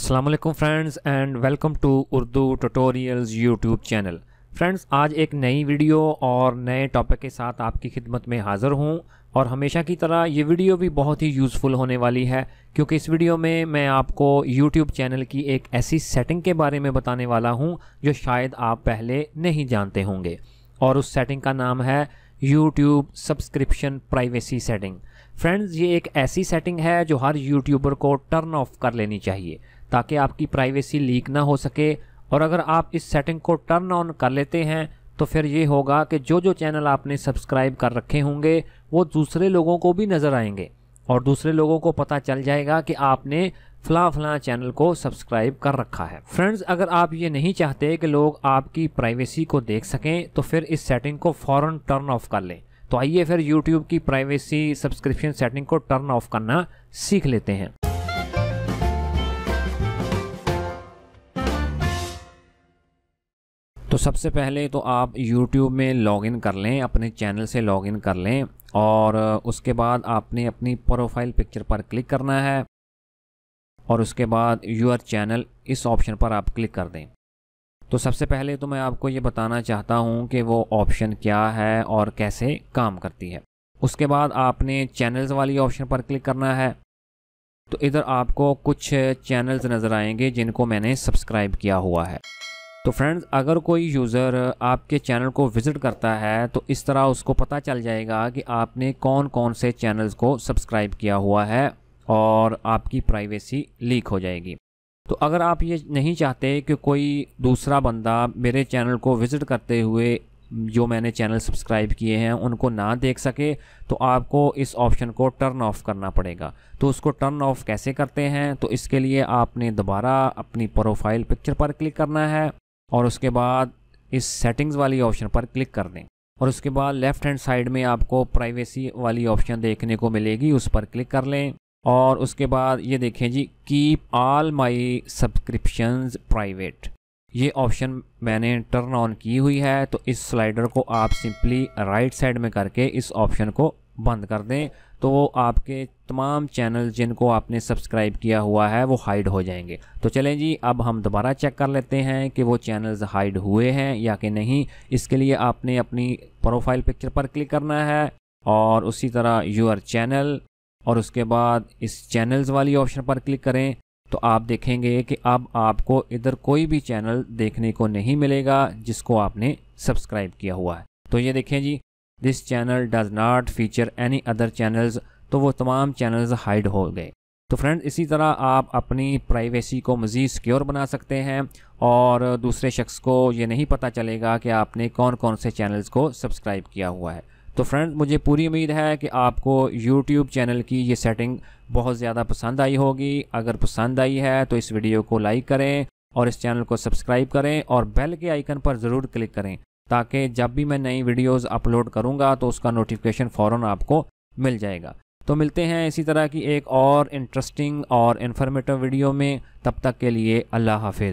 Aslam friends and welcome to Urdu tutorials YouTube channel friends आज एक नई वीडियो और नए टॉपिक के साथ आपकी खिदमत में हाज़िर हूँ और हमेशा की तरह ये वीडियो भी बहुत ही यूज़फुल होने वाली है क्योंकि इस वीडियो में मैं आपको YouTube चैनल की एक ऐसी सेटिंग के बारे में बताने वाला हूँ जो शायद आप पहले नहीं जानते होंगे और उस सेटिंग का नाम है YouTube subscription privacy setting friends ये एक ऐसी सेटिंग है जो हर यूट्यूबर को टर्न ऑफ कर लेनी चाहिए ताकि आपकी प्राइवेसी लीक ना हो सके और अगर आप इस सेटिंग को टर्न ऑन कर लेते हैं तो फिर ये होगा कि जो जो चैनल आपने सब्सक्राइब कर रखे होंगे वो दूसरे लोगों को भी नज़र आएंगे और दूसरे लोगों को पता चल जाएगा कि आपने फ़लाँ फ़लाँ चैनल को सब्सक्राइब कर रखा है फ्रेंड्स अगर आप ये नहीं चाहते कि लोग आपकी प्राइवेसी को देख सकें तो फिर इस सेटिंग को फ़ौर टर्न ऑफ कर लें तो आइए फिर YouTube की प्राइवेसी सब्सक्रिप्शन सेटिंग को टर्न ऑफ करना सीख लेते हैं तो सबसे पहले तो आप YouTube में लॉगिन कर लें अपने चैनल से लॉगिन कर लें और उसके बाद आपने अपनी प्रोफाइल पिक्चर पर क्लिक करना है और उसके बाद यूर चैनल इस ऑप्शन पर आप क्लिक कर दें तो सबसे पहले तो मैं आपको ये बताना चाहता हूँ कि वो ऑप्शन क्या है और कैसे काम करती है उसके बाद आपने चैनल्स वाली ऑप्शन पर क्लिक करना है तो इधर आपको कुछ चैनल्स नज़र आएंगे जिनको मैंने सब्सक्राइब किया हुआ है तो फ्रेंड्स अगर कोई यूज़र आपके चैनल को विज़िट करता है तो इस तरह उसको पता चल जाएगा कि आपने कौन कौन से चैनल्स को सब्सक्राइब किया हुआ है और आपकी प्राइवेसी लीक हो जाएगी तो अगर आप ये नहीं चाहते कि कोई दूसरा बंदा मेरे चैनल को विज़िट करते हुए जो मैंने चैनल सब्सक्राइब किए हैं उनको ना देख सके तो आपको इस ऑप्शन को टर्न ऑफ करना पड़ेगा तो उसको टर्न ऑफ कैसे करते हैं तो इसके लिए आपने दोबारा अपनी प्रोफाइल पिक्चर पर क्लिक करना है और उसके बाद इस सेटिंग्स वाली ऑप्शन पर क्लिक कर दें और उसके बाद लेफ़्ट हैंड साइड में आपको प्राइवेसी वाली ऑप्शन देखने को मिलेगी उस पर क्लिक कर लें और उसके बाद ये देखें जी keep all my subscription private ये ऑप्शन मैंने टर्न ऑन की हुई है तो इस स्लाइडर को आप सिंपली राइट साइड में करके इस ऑप्शन को बंद कर दें तो आपके तमाम चैनल जिनको आपने सब्सक्राइब किया हुआ है वो हाइड हो जाएंगे तो चलें जी अब हम दोबारा चेक कर लेते हैं कि वो चैनल्स हाइड हुए हैं या कि नहीं इसके लिए आपने अपनी प्रोफाइल पिक्चर पर क्लिक करना है और उसी तरह यूर चैनल और उसके बाद इस चैनल्स वाली ऑप्शन पर क्लिक करें तो आप देखेंगे कि अब आपको इधर कोई भी चैनल देखने को नहीं मिलेगा जिसको आपने सब्सक्राइब किया हुआ है तो ये देखें जी this channel does not feature any other channels तो वो तमाम चैनल्स हाइड हो गए तो फ्रेंड इसी तरह आप अपनी प्राइवेसी को मज़ीद सिक्योर बना सकते हैं और दूसरे शख्स को ये नहीं पता चलेगा कि आपने कौन कौन से चैनल्स को सब्सक्राइब किया हुआ है तो फ्रेंड्स मुझे पूरी उम्मीद है कि आपको YouTube चैनल की ये सेटिंग बहुत ज़्यादा पसंद आई होगी अगर पसंद आई है तो इस वीडियो को लाइक करें और इस चैनल को सब्सक्राइब करें और बेल के आइकन पर ज़रूर क्लिक करें ताकि जब भी मैं नई वीडियोस अपलोड करूँगा तो उसका नोटिफिकेशन फ़ौर आपको मिल जाएगा तो मिलते हैं इसी तरह की एक और इंटरेस्टिंग और इन्फॉर्मेटिव वीडियो में तब तक के लिए अल्लाह हाफिज़